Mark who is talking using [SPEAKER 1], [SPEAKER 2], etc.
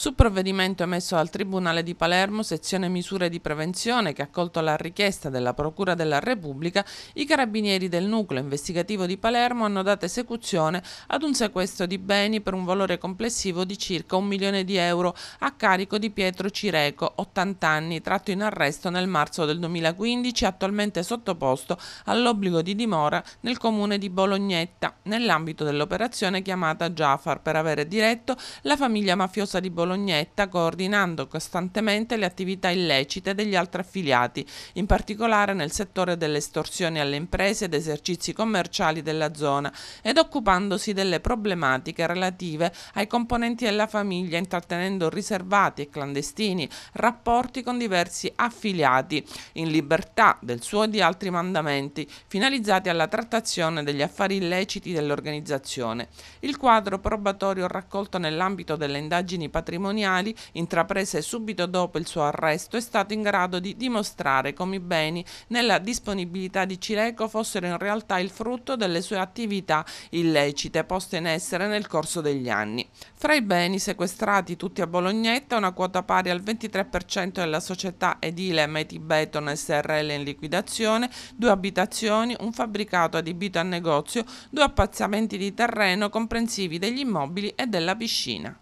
[SPEAKER 1] Su provvedimento emesso dal Tribunale di Palermo, sezione misure di prevenzione, che ha accolto la richiesta della Procura della Repubblica, i carabinieri del nucleo investigativo di Palermo hanno dato esecuzione ad un sequestro di beni per un valore complessivo di circa un milione di euro a carico di Pietro Cireco, 80 anni, tratto in arresto nel marzo del 2015, attualmente sottoposto all'obbligo di dimora nel comune di Bolognetta, nell'ambito dell'operazione chiamata Jafar per avere diretto la famiglia mafiosa di Bolognetta Bolognetta coordinando costantemente le attività illecite degli altri affiliati, in particolare nel settore delle estorsioni alle imprese ed esercizi commerciali della zona ed occupandosi delle problematiche relative ai componenti della famiglia intrattenendo riservati e clandestini rapporti con diversi affiliati in libertà del suo e di altri mandamenti finalizzati alla trattazione degli affari illeciti dell'organizzazione. Il quadro probatorio raccolto nell'ambito delle indagini patrimoniali patrimoniali intraprese subito dopo il suo arresto è stato in grado di dimostrare come i beni nella disponibilità di Cireco fossero in realtà il frutto delle sue attività illecite poste in essere nel corso degli anni. Fra i beni sequestrati tutti a Bolognetta una quota pari al 23% della società edile Meti Beton SRL in liquidazione, due abitazioni, un fabbricato adibito a negozio, due appazzamenti di terreno comprensivi degli immobili e della piscina.